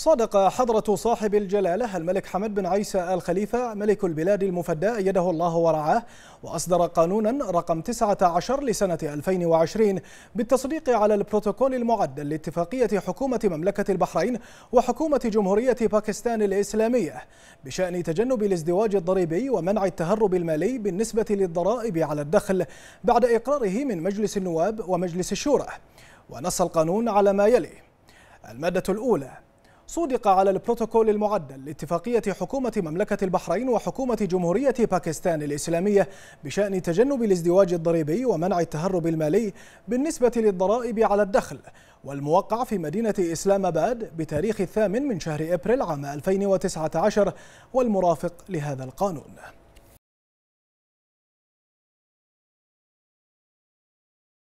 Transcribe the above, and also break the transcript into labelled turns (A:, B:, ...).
A: صادق حضرة صاحب الجلالة الملك حمد بن عيسى آل خليفة ملك البلاد المفدى أيده الله ورعاه وأصدر قانونا رقم 19 لسنة 2020 بالتصديق على البروتوكول المعدل لاتفاقية حكومة مملكة البحرين وحكومة جمهورية باكستان الإسلامية بشأن تجنب الازدواج الضريبي ومنع التهرب المالي بالنسبة للضرائب على الدخل بعد إقراره من مجلس النواب ومجلس الشورى ونص القانون على ما يلي المادة الأولى صودق على البروتوكول المعدل لاتفاقية حكومة مملكة البحرين وحكومة جمهورية باكستان الإسلامية بشأن تجنب الازدواج الضريبي ومنع التهرب المالي بالنسبة للضرائب على الدخل والموقع في مدينة إسلام آباد بتاريخ الثامن من شهر إبريل عام 2019 والمرافق لهذا القانون